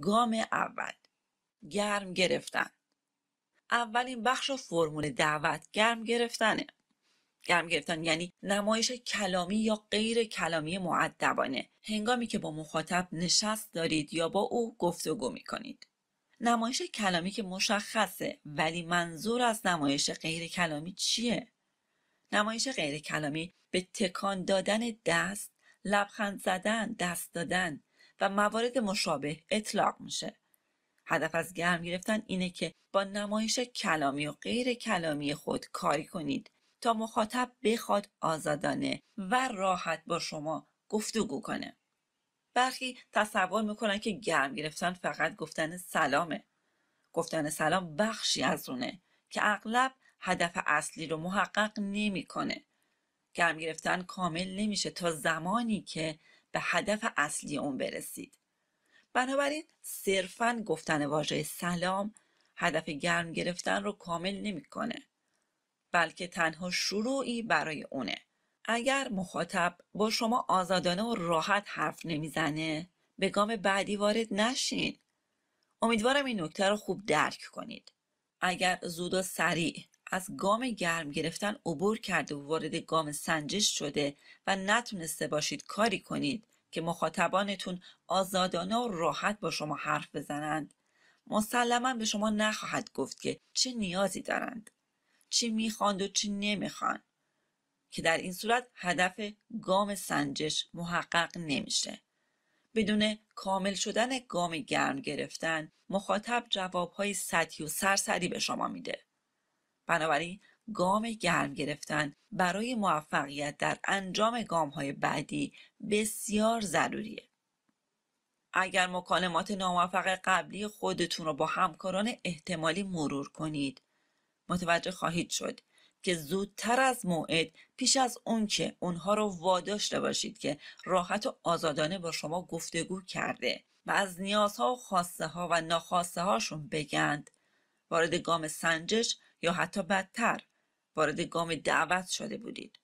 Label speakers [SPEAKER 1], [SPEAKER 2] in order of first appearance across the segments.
[SPEAKER 1] گام اول گرم گرفتن اولین بخش و فرمول دعوت گرم گرفتنه گرم گرفتن یعنی نمایش کلامی یا غیر کلامی معدبانه هنگامی که با مخاطب نشست دارید یا با او گفتگو می کنید. نمایش کلامی که مشخصه ولی منظور از نمایش غیر کلامی چیه؟ نمایش غیر کلامی به تکان دادن دست، لبخند زدن، دست دادن، و موارد مشابه اطلاق میشه هدف از گرم گرفتن اینه که با نمایش کلامی و غیر کلامی خود کاری کنید تا مخاطب بخواد آزادانه و راحت با شما گفتگو کنه برخی تصور میکنن که گرم گرفتن فقط گفتن سلامه گفتن سلام بخشی از اونه که اغلب هدف اصلی رو محقق نمیکنه گرم گرفتن کامل نمیشه تا زمانی که به هدف اصلی اون برسید بنابراین صرفا گفتن واژه سلام هدف گرم گرفتن رو کامل نمیکنه بلکه تنها شروعی برای اونه اگر مخاطب با شما آزادانه و راحت حرف نمیزنه به گام بعدی وارد نشین امیدوارم این نکته رو خوب درک کنید اگر زود و سریع از گام گرم گرفتن عبور کرده و وارد گام سنجش شده و نتونسته باشید کاری کنید که مخاطبانتون آزادانه و راحت با شما حرف بزنند مسلما به شما نخواهد گفت که چه نیازی دارند چی میخواند و چی نمیخوان که در این صورت هدف گام سنجش محقق نمیشه بدون کامل شدن گام گرم گرفتن مخاطب جوابهای سطحی و سرسری به شما میده بنابراین گام گرم گرفتن برای موفقیت در انجام گام های بعدی بسیار ضروریه. اگر مکالمات ناموفق قبلی خودتون رو با همکاران احتمالی مرور کنید متوجه خواهید شد که زودتر از موعد پیش از اون که اونها رو واداشته باشید که راحت و آزادانه با شما گفتگو کرده و از نیازها و خواسته ها و نخواسته هاشون بگند وارد گام سنجش یا حتی بدتر وارد گام دعوت شده بودید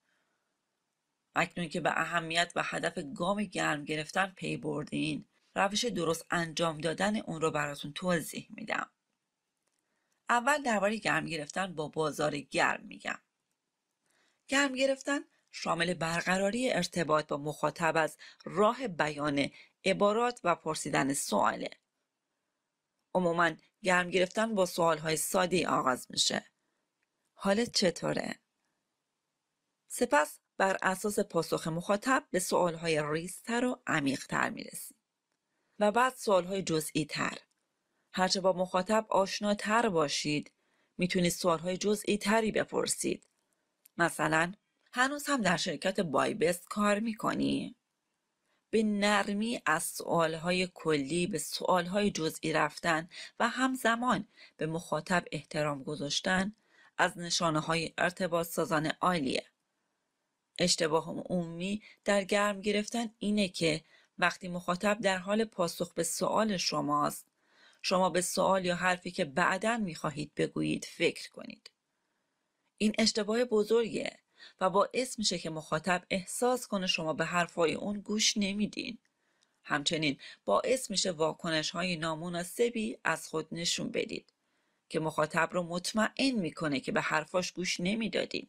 [SPEAKER 1] اکنون که به اهمیت و هدف گام گرم گرفتن پی بردین روش درست انجام دادن اون رو براتون توضیح میدم اول درباره گرم گرفتن با بازار گرم میگم گرم گرفتن شامل برقراری ارتباط با مخاطب از راه بیان عبارات و پرسیدن سواله عموما گرم گرفتن با های ساده آغاز میشه. حالت چطوره؟ سپس بر اساس پاسخ مخاطب به سوالهای ریزتر و تر میرسی. و بعد های جزئی تر. هرچه با مخاطب آشناتر باشید میتونید های جزئی تری بپرسید. مثلا هنوز هم در شرکت بایبست کار میکنی؟ به نرمی از سوالهای کلی به سوالهای جزئی رفتن و همزمان به مخاطب احترام گذاشتن از نشانه های ارتباط سازان عالیه. اشتباه عمومی در گرم گرفتن اینه که وقتی مخاطب در حال پاسخ به سوال شماست شما به سوال یا حرفی که بعدا میخواهید بگویید فکر کنید. این اشتباه بزرگه و باعث میشه که مخاطب احساس کنه شما به حرفای اون گوش نمیدین. همچنین باعث میشه واکنش های نامناسبی از خود نشون بدید که مخاطب رو مطمئن میکنه که به حرفاش گوش نمیدادین.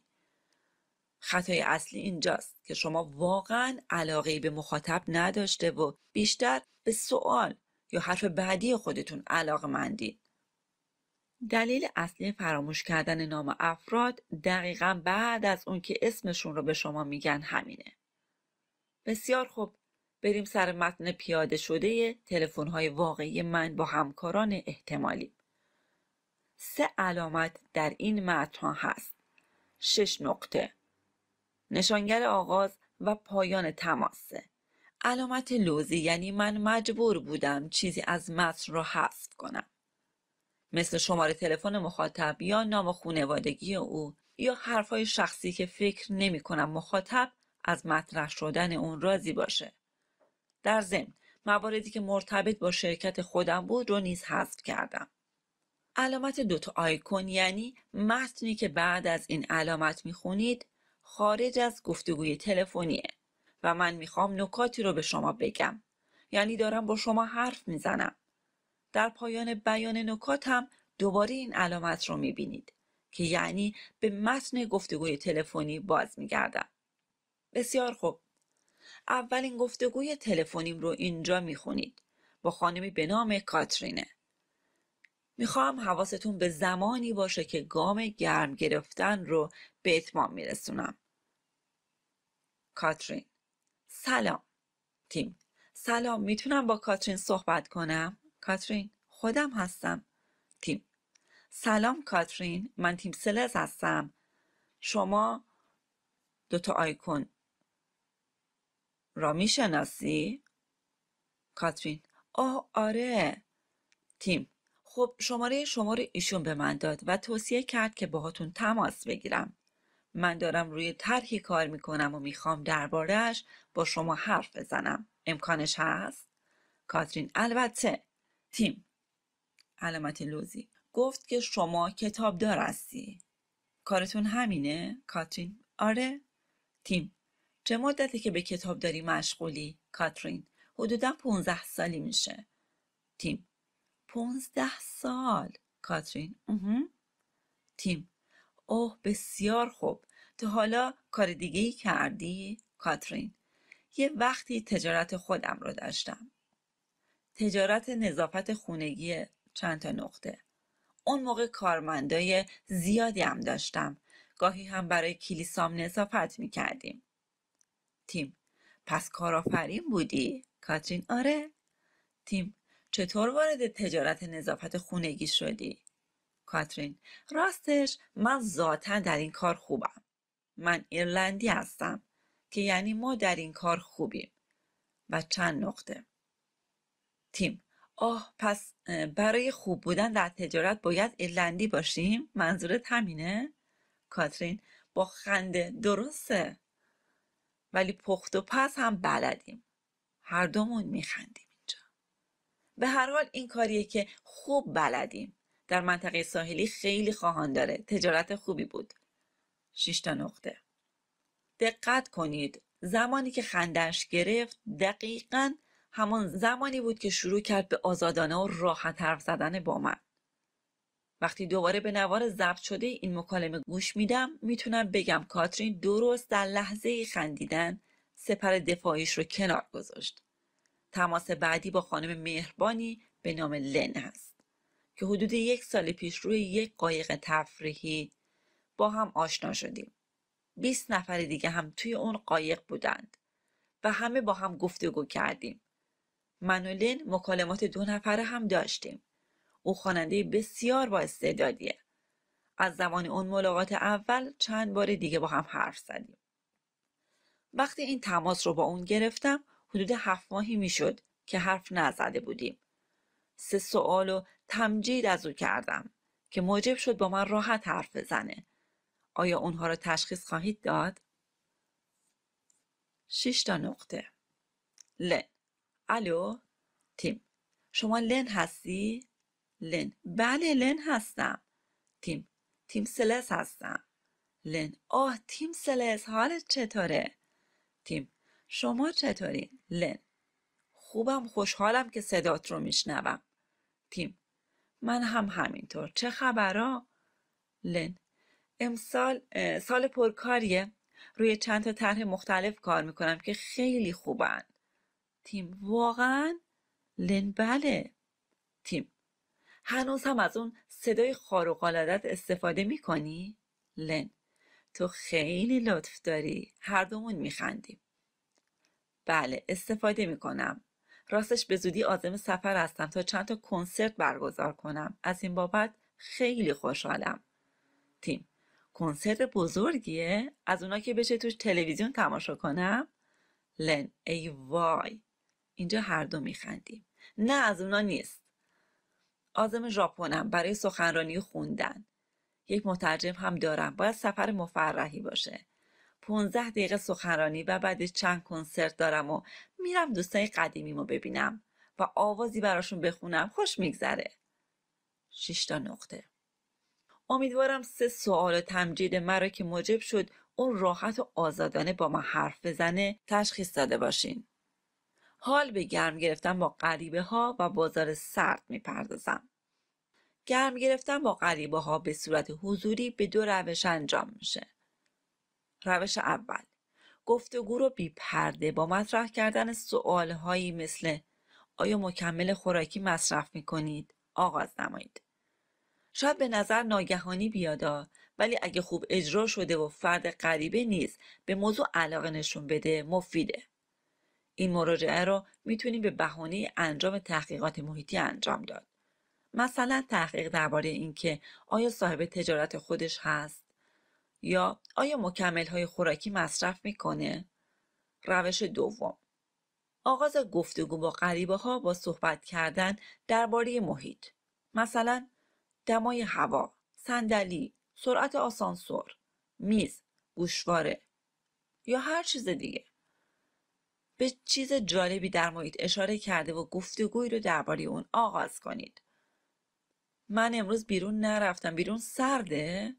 [SPEAKER 1] خطای اصلی اینجاست که شما واقعا علاقه به مخاطب نداشته و بیشتر به سوال یا حرف بعدی خودتون علاقه مندید. دلیل اصلی فراموش کردن نام افراد دقیقا بعد از اون که اسمشون رو به شما میگن همینه. بسیار خوب بریم سر متن پیاده شده تلفن های واقعی من با همکاران احتمالی. سه علامت در این متن هست. شش نقطه. نشانگر آغاز و پایان تماسه. علامت لوزی یعنی من مجبور بودم چیزی از متن را حذف کنم. مثل شماره تلفن مخاطب یا نام خونوادگی او یا حرفهای شخصی که فکر نمی کنم مخاطب از مطرح شدن اون راضی باشه. در ضمن مواردی که مرتبط با شرکت خودم بود رو نیز حذف کردم. علامت دوتا آیکون یعنی متنی که بعد از این علامت میخونید خارج از گفتگوی تلفنیه و من میخوام نکاتی رو به شما بگم. یعنی دارم با شما حرف میزنم. در پایان بیان نکات هم دوباره این علامت رو میبینید که یعنی به متن گفتگوی تلفنی باز میگردم. بسیار خوب. اولین گفتگوی تلفنیم رو اینجا میخونید با خانمی به نام کاترینه. میخوام حواستون به زمانی باشه که گام گرم گرفتن رو به اتمام میرسونم. کاترین سلام تیم سلام میتونم با کاترین صحبت کنم؟ کاترین خودم هستم تیم سلام کاترین من تیم سلز هستم شما دوتا آیکون را شناسی؟ کاترین آه آره تیم خب شماره شما رو ایشون به من داد و توصیه کرد که باهاتون تماس بگیرم من دارم روی طرحی کار میکنم و میخوام دربارهش با شما حرف بزنم امکانش هست کاترین البته تیم علامت لوزی گفت که شما کتابدار هستی کارتون همینه کاترین آره تیم چه مدتی که به کتابداری مشغولی کاترین حدودا پونزده سالی میشه تیم پونزده سال کاترین اوه. تیم اوه بسیار خوب تو حالا کار دیگه ای کردی کاترین یه وقتی تجارت خودم رو داشتم تجارت نظافت خونگی چند تا نقطه اون موقع کارمندای زیادی هم داشتم گاهی هم برای کلیسام نظافت کردیم. تیم پس کارآفرین بودی کاترین آره تیم چطور وارد تجارت نظافت خونگی شدی کاترین راستش من ذاتا در این کار خوبم من ایرلندی هستم که یعنی ما در این کار خوبیم و چند نقطه تیم آه پس برای خوب بودن در تجارت باید ایرلندی باشیم منظورت همینه کاترین با خنده درسته ولی پخت و پس هم بلدیم هر دومون میخندیم اینجا به هر حال این کاریه که خوب بلدیم در منطقه ساحلی خیلی خواهان داره تجارت خوبی بود شیشتا نقطه دقت کنید زمانی که خندش گرفت دقیقا همان زمانی بود که شروع کرد به آزادانه و راحت حرف زدن با من وقتی دوباره به نوار ضبط شده این مکالمه گوش میدم میتونم بگم کاترین درست در لحظه خندیدن سپر دفاعیش رو کنار گذاشت تماس بعدی با خانم مهربانی به نام لن هست که حدود یک سال پیش روی یک قایق تفریحی با هم آشنا شدیم 20 نفر دیگه هم توی اون قایق بودند و همه با هم گفتگو کردیم من و لین مکالمات دو نفره هم داشتیم او خواننده بسیار با استعدادیه از زمان اون ملاقات اول چند بار دیگه با هم حرف زدیم وقتی این تماس رو با اون گرفتم حدود هفت ماهی میشد که حرف نزده بودیم سه سوال و تمجید از او کردم که موجب شد با من راحت حرف بزنه آیا اونها را تشخیص خواهید داد؟ شش تا نقطه لن الو تیم شما لن هستی؟ لن بله لن هستم تیم تیم سلس هستم لن آه تیم سلس حالت چطوره؟ تیم شما چطوری؟ لن خوبم خوشحالم که صدات رو میشنوم تیم من هم همینطور چه ها؟ لن امسال سال پرکاریه روی چند تا طرح مختلف کار میکنم که خیلی خوبند. تیم واقعا بله. تیم هنوز هم از اون صدای خارقالعادت استفاده میکنی؟ لن تو خیلی لطف داری هر دومون میخندیم بله استفاده میکنم راستش به زودی آزم سفر هستم تا چند تا کنسرت برگزار کنم از این بابت خیلی خوشحالم تیم کنسرت بزرگیه از اونا که بشه توش تلویزیون تماشا کنم لن ای وای اینجا هر دو میخندیم نه از اونا نیست آزم ژاپنم برای سخنرانی خوندن یک مترجم هم دارم باید سفر مفرحی باشه 15 دقیقه سخنرانی و بعد چند کنسرت دارم و میرم دوستای قدیمیمو ببینم و آوازی براشون بخونم خوش میگذره تا نقطه امیدوارم سه سوال تمجید مرا که موجب شد اون راحت و آزادانه با ما حرف بزنه تشخیص داده باشین حال به گرم گرفتن با غریبه ها و بازار سرد میپردازم گرم گرفتن با غریبه ها به صورت حضوری به دو روش انجام میشه روش اول گفتگو رو بی پرده با مطرح کردن سوال هایی مثل آیا مکمل خوراکی مصرف می کنید؟ آغاز نمایید. شاید به نظر ناگهانی بیادا ولی اگه خوب اجرا شده و فرد غریبه نیست به موضوع علاقه نشون بده مفیده. این مراجعه را میتونیم به بهانه انجام تحقیقات محیطی انجام داد. مثلا تحقیق درباره اینکه آیا صاحب تجارت خودش هست یا آیا مکمل های خوراکی مصرف میکنه؟ روش دوم آغاز گفتگو با غریبه ها با صحبت کردن درباره محیط مثلا دمای هوا، صندلی، سرعت آسانسور، میز، گوشواره یا هر چیز دیگه به چیز جالبی در محیط اشاره کرده و گفتگوی رو درباره اون آغاز کنید. من امروز بیرون نرفتم بیرون سرده؟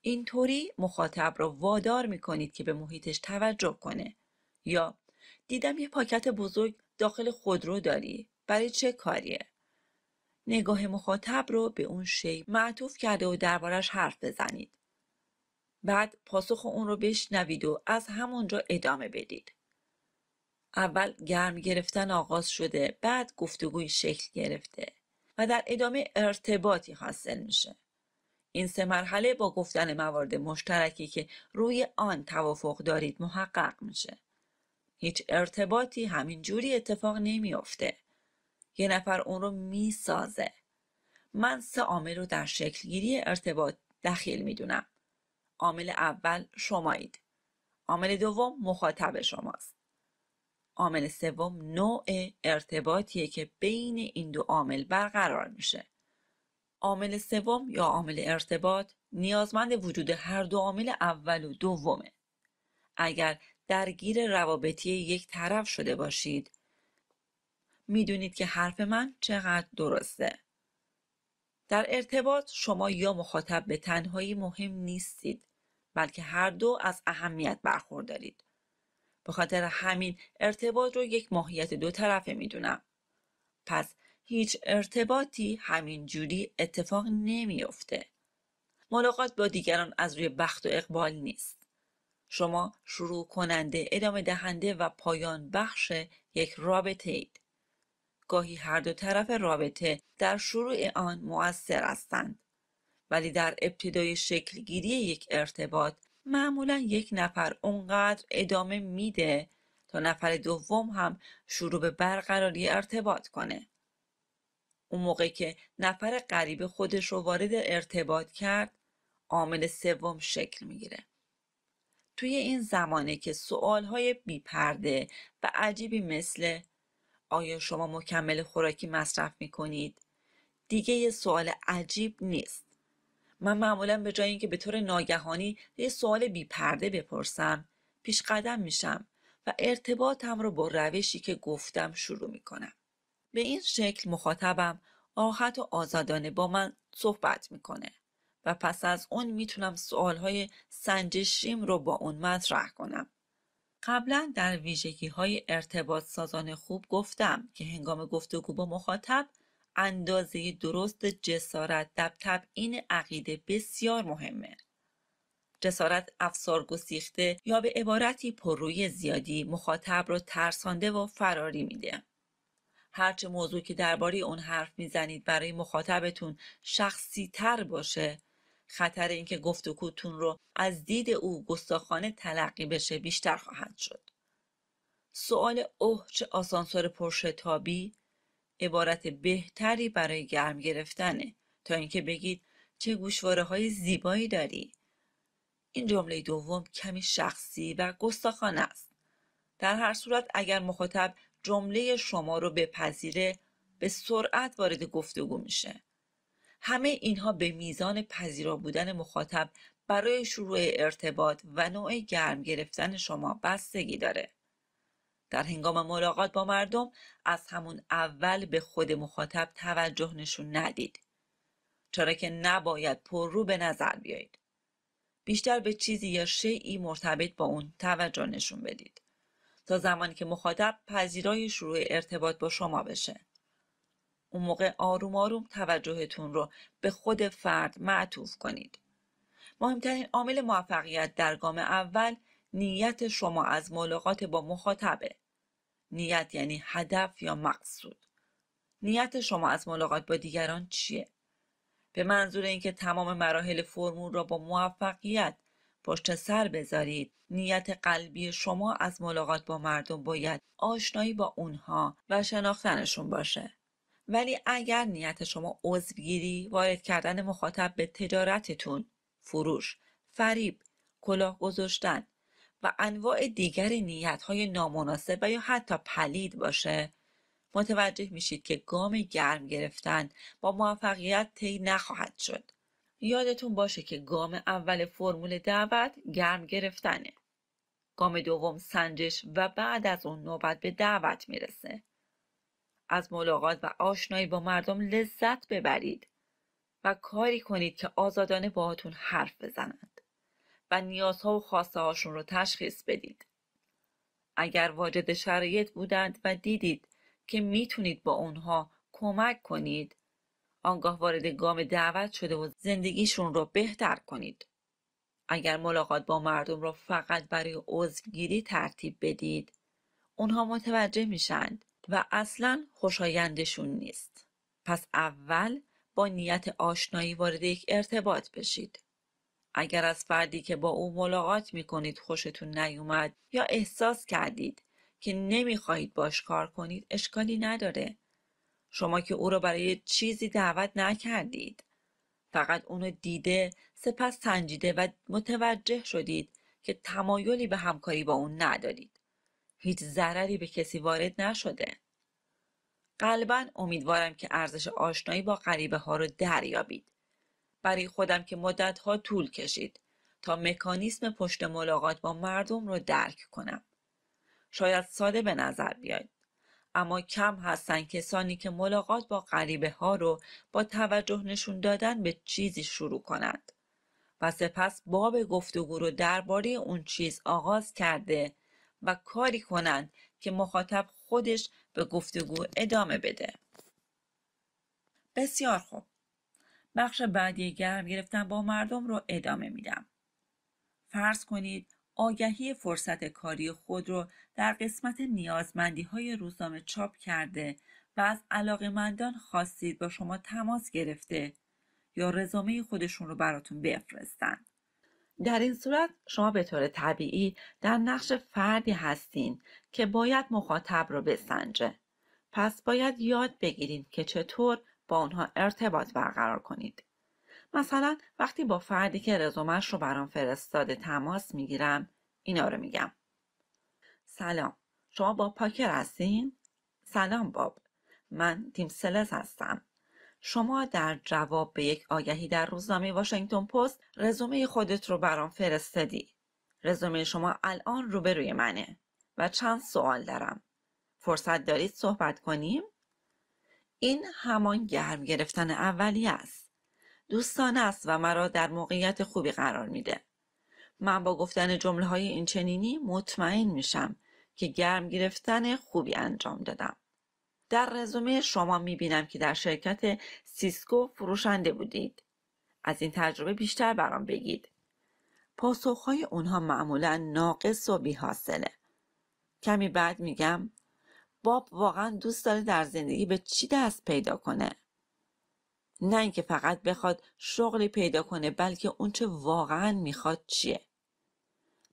[SPEAKER 1] اینطوری مخاطب را وادار می کنید که به محیطش توجه کنه یا دیدم یه پاکت بزرگ داخل خودرو داری برای چه کاریه؟ نگاه مخاطب رو به اون شی معطوف کرده و دربارش حرف بزنید. بعد پاسخ اون رو بشنوید و از همونجا ادامه بدید. اول گرم گرفتن آغاز شده بعد گفتگوی شکل گرفته و در ادامه ارتباطی حاصل میشه این سه مرحله با گفتن موارد مشترکی که روی آن توافق دارید محقق میشه هیچ ارتباطی همین جوری اتفاق نمیافته یه نفر اون رو میسازه من سه عامل رو در شکلگیری ارتباط دخیل میدونم عامل اول شمایید عامل دوم مخاطب شماست عامل سوم نوع ارتباطیه که بین این دو عامل برقرار میشه عامل سوم یا عامل ارتباط نیازمند وجود هر دو عامل اول و دومه اگر درگیر روابطی یک طرف شده باشید میدونید که حرف من چقدر درسته در ارتباط شما یا مخاطب به تنهایی مهم نیستید بلکه هر دو از اهمیت برخوردارید به خاطر همین ارتباط رو یک ماهیت دو طرفه میدونم پس هیچ ارتباطی همین جوری اتفاق نمیافته ملاقات با دیگران از روی بخت و اقبال نیست شما شروع کننده ادامه دهنده و پایان بخش یک رابطه اید گاهی هر دو طرف رابطه در شروع آن مؤثر هستند ولی در ابتدای شکلگیری یک ارتباط معمولا یک نفر اونقدر ادامه میده تا نفر دوم هم شروع به برقراری ارتباط کنه. اون موقع که نفر قریب خودش رو وارد ارتباط کرد عامل سوم شکل میگیره. توی این زمانه که سوالهای بیپرده و عجیبی مثل آیا شما مکمل خوراکی مصرف میکنید؟ دیگه یه سوال عجیب نیست. من معمولا به جای اینکه به طور ناگهانی یه سوال بی پرده بپرسم پیش قدم میشم و ارتباطم رو با روشی که گفتم شروع میکنم به این شکل مخاطبم راحت و آزادانه با من صحبت میکنه و پس از اون میتونم سوالهای سنجشیم رو با اون مطرح کنم قبلا در ویژگی های ارتباط سازان خوب گفتم که هنگام گفتگو با مخاطب اندازه درست جسارت در تبعین عقیده بسیار مهمه. جسارت افسار گسیخته یا به عبارتی روی زیادی مخاطب رو ترسانده و فراری میده. هرچه موضوع که درباره اون حرف میزنید برای مخاطبتون شخصی تر باشه خطر اینکه گفتگوتون رو از دید او گستاخانه تلقی بشه بیشتر خواهد شد. سوال اوه چه آسانسور پرشتابی عبارت بهتری برای گرم گرفتنه تا اینکه بگید چه گوشواره های زیبایی داری این جمله دوم کمی شخصی و گستاخانه است در هر صورت اگر مخاطب جمله شما رو بپذیره به سرعت وارد گفتگو میشه همه اینها به میزان پذیرا بودن مخاطب برای شروع ارتباط و نوع گرم گرفتن شما بستگی داره در هنگام ملاقات با مردم از همون اول به خود مخاطب توجه نشون ندید چرا که نباید پر رو به نظر بیایید بیشتر به چیزی یا شیعی مرتبط با اون توجه نشون بدید تا زمانی که مخاطب پذیرای شروع ارتباط با شما بشه اون موقع آروم آروم توجهتون رو به خود فرد معطوف کنید مهمترین عامل موفقیت در گام اول نیت شما از ملاقات با مخاطبه نیت یعنی هدف یا مقصود نیت شما از ملاقات با دیگران چیه به منظور اینکه تمام مراحل فرمول را با موفقیت پشت سر بذارید نیت قلبی شما از ملاقات با مردم باید آشنایی با اونها و شناختنشون باشه ولی اگر نیت شما عضوگیری وارد کردن مخاطب به تجارتتون فروش فریب کلاه گذاشتن و انواع دیگر های نامناسب و یا حتی پلید باشه متوجه میشید که گام گرم گرفتن با موفقیت طی نخواهد شد یادتون باشه که گام اول فرمول دعوت گرم گرفتنه گام دوم سنجش و بعد از اون نوبت به دعوت میرسه از ملاقات و آشنایی با مردم لذت ببرید و کاری کنید که آزادانه باهاتون حرف بزنن و نیازها و خواسته هاشون رو تشخیص بدید. اگر واجد شرایط بودند و دیدید که میتونید با اونها کمک کنید آنگاه وارد گام دعوت شده و زندگیشون رو بهتر کنید. اگر ملاقات با مردم را فقط برای عضوگیری ترتیب بدید اونها متوجه میشند و اصلا خوشایندشون نیست. پس اول با نیت آشنایی وارد یک ارتباط بشید. اگر از فردی که با او ملاقات می کنید خوشتون نیومد یا احساس کردید که نمیخواهید باش کار کنید اشکالی نداره. شما که او را برای چیزی دعوت نکردید. فقط را دیده سپس تنجیده و متوجه شدید که تمایلی به همکاری با اون ندارید. هیچ ضرری به کسی وارد نشده. قلبا امیدوارم که ارزش آشنایی با غریبه ها رو دریابید. برای خودم که مدتها طول کشید تا مکانیسم پشت ملاقات با مردم رو درک کنم. شاید ساده به نظر بیاید. اما کم هستن کسانی که ملاقات با غریبه ها رو با توجه نشون دادن به چیزی شروع کنند و سپس باب گفتگو رو درباره اون چیز آغاز کرده و کاری کنند که مخاطب خودش به گفتگو ادامه بده. بسیار خوب. بخش بعدی گرم گرفتن با مردم رو ادامه میدم. فرض کنید آگهی فرصت کاری خود رو در قسمت نیازمندی های روزنامه چاپ کرده و از مندان خواستید با شما تماس گرفته یا رزومه خودشون رو براتون بفرستند. در این صورت شما به طور طبیعی در نقش فردی هستین که باید مخاطب رو بسنجه. پس باید یاد بگیرید که چطور با آنها ارتباط برقرار کنید. مثلا وقتی با فردی که رزومش رو برام فرستاده تماس میگیرم اینا رو میگم. سلام. شما با پاکر هستین؟ سلام باب. من تیم سلز هستم. شما در جواب به یک آگهی در روزنامه واشنگتن پست رزومه خودت رو برام فرستادی. رزومه شما الان روبروی منه و چند سوال دارم. فرصت دارید صحبت کنیم؟ این همان گرم گرفتن اولی است دوستانه است و مرا در موقعیت خوبی قرار میده من با گفتن جمله های این چنینی مطمئن میشم که گرم گرفتن خوبی انجام دادم در رزومه شما میبینم که در شرکت سیسکو فروشنده بودید از این تجربه بیشتر برام بگید پاسخهای اونها معمولا ناقص و بیحاصله کمی بعد میگم باب واقعا دوست داره در زندگی به چی دست پیدا کنه نه اینکه فقط بخواد شغلی پیدا کنه بلکه اونچه واقعا میخواد چیه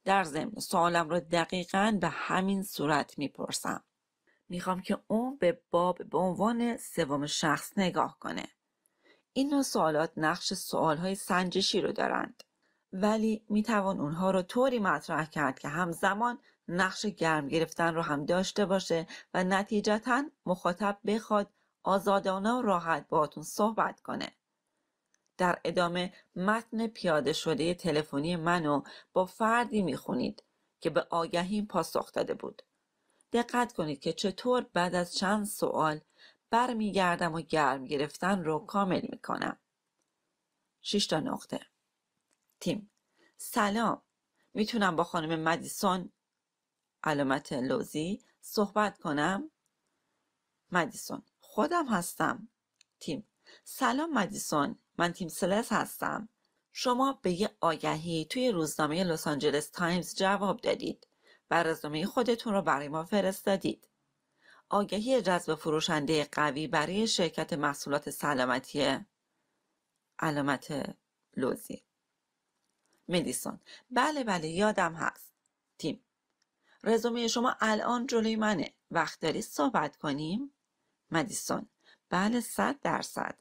[SPEAKER 1] در ضمن سوالم رو دقیقا به همین صورت میپرسم میخوام که اون به باب به عنوان سوم شخص نگاه کنه این نوع سوالات نقش سوالهای سنجشی رو دارند ولی میتوان اونها رو طوری مطرح کرد که همزمان نقش گرم گرفتن رو هم داشته باشه و نتیجتا مخاطب بخواد آزادانه و راحت باهاتون صحبت کنه در ادامه متن پیاده شده تلفنی منو با فردی میخونید که به آگهین پاسخ داده بود دقت کنید که چطور بعد از چند سوال برمیگردم و گرم گرفتن رو کامل میکنم شش تا نقطه تیم سلام میتونم با خانم مدیسون علامت لوزی صحبت کنم مدیسون خودم هستم تیم سلام مدیسون من تیم سلس هستم شما به یه آگهی توی روزنامه لس آنجلس تایمز جواب دادید و رزومه خودتون رو برای ما فرستادید آگهی جذب فروشنده قوی برای شرکت محصولات سلامتی علامت لوزی مدیسون بله بله یادم هست تیم رزومه شما الان جلوی منه وقت داری صحبت کنیم مدیسون بله صد درصد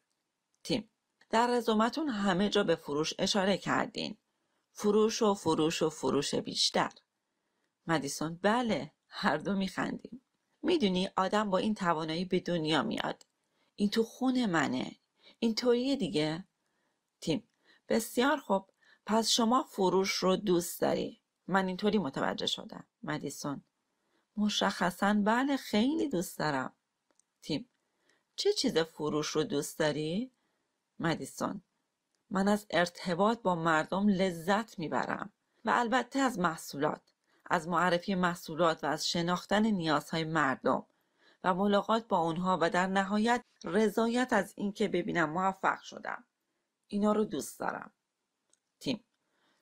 [SPEAKER 1] تیم در رزومتون همه جا به فروش اشاره کردین فروش و فروش و فروش بیشتر مدیسون بله هر دو میخندیم میدونی آدم با این توانایی به دنیا میاد این تو خون منه این دیگه تیم بسیار خوب پس شما فروش رو دوست داری من اینطوری متوجه شدم مدیسون مشخصا بله خیلی دوست دارم تیم چه چیز فروش رو دوست داری؟ مدیسون من از ارتباط با مردم لذت میبرم و البته از محصولات از معرفی محصولات و از شناختن نیازهای مردم و ملاقات با اونها و در نهایت رضایت از اینکه ببینم موفق شدم اینا رو دوست دارم تیم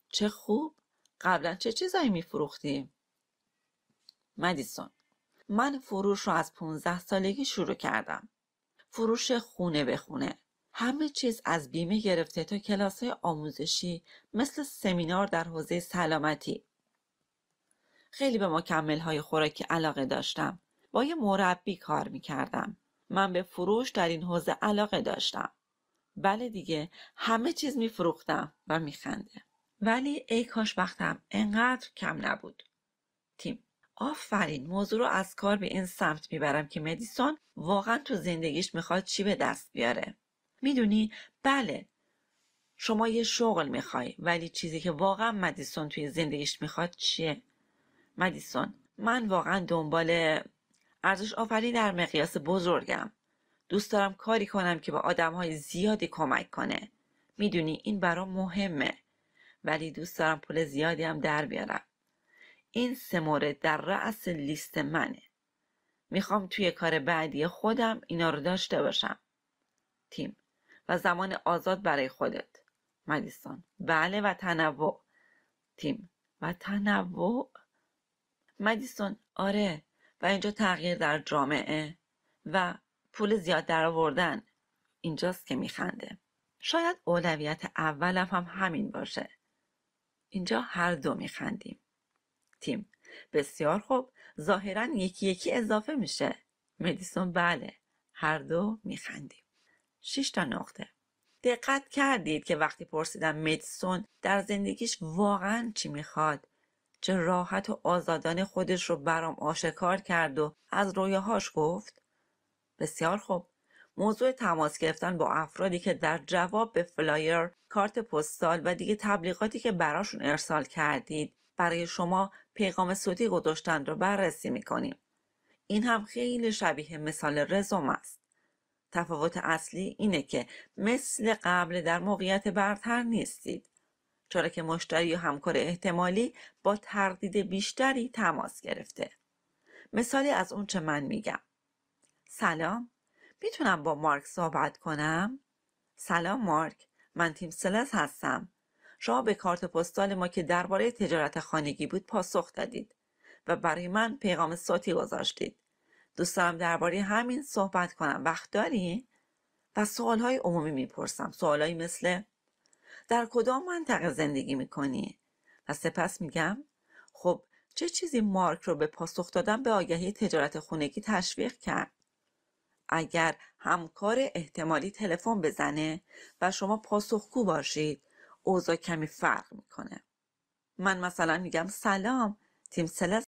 [SPEAKER 1] چه خوب قبلا چه چیزایی میفروختی مدیسون من فروش رو از 15 سالگی شروع کردم فروش خونه به خونه همه چیز از بیمه گرفته تا کلاس آموزشی مثل سمینار در حوزه سلامتی خیلی به مکمل های خوراکی علاقه داشتم با یه مربی کار می کردم من به فروش در این حوزه علاقه داشتم بله دیگه همه چیز می فروختم و می خنده. ولی ای کاش وقتم انقدر کم نبود تیم آفرین موضوع رو از کار به این سمت میبرم که مدیسون واقعا تو زندگیش میخواد چی به دست بیاره میدونی بله شما یه شغل میخوای ولی چیزی که واقعا مدیسون توی زندگیش میخواد چیه مدیسون من واقعا دنبال ارزش آفرین در مقیاس بزرگم دوست دارم کاری کنم که به آدم های زیادی کمک کنه میدونی این برا مهمه ولی دوست دارم پول زیادی هم در بیارم این سه مورد در رأس لیست منه میخوام توی کار بعدی خودم اینا رو داشته باشم تیم و زمان آزاد برای خودت مدیسون بله و تنوع تیم و تنوع مدیسون آره و اینجا تغییر در جامعه و پول زیاد در آوردن اینجاست که میخنده شاید اولویت اولم هم همین باشه اینجا هر دو میخندیم تیم بسیار خوب ظاهرا یکی یکی اضافه میشه مدیسون بله هر دو میخندیم شش تا نقطه دقت کردید که وقتی پرسیدم مدیسون در زندگیش واقعا چی میخواد چه راحت و آزادانه خودش رو برام آشکار کرد و از رویاهاش گفت بسیار خوب موضوع تماس گرفتن با افرادی که در جواب به فلایر، کارت پستال و دیگه تبلیغاتی که براشون ارسال کردید برای شما پیغام صوتی گذاشتن رو بررسی میکنیم. این هم خیلی شبیه مثال رزوم است. تفاوت اصلی اینه که مثل قبل در موقعیت برتر نیستید. چرا که مشتری و همکار احتمالی با تردید بیشتری تماس گرفته. مثالی از اون چه من میگم. سلام میتونم با مارک صحبت کنم؟ سلام مارک من تیم سلس هستم شما به کارت پستال ما که درباره تجارت خانگی بود پاسخ دادید و برای من پیغام صوتی گذاشتید دوست دارم درباره همین صحبت کنم وقت داری و های عمومی میپرسم های مثل در کدام منطقه زندگی میکنی و سپس میگم خب چه چیزی مارک رو به پاسخ دادن به آگهی تجارت خانگی تشویق کرد اگر همکار احتمالی تلفن بزنه و شما پاسخگو باشید اوضاع کمی فرق میکنه من مثلا میگم سلام تیم سلس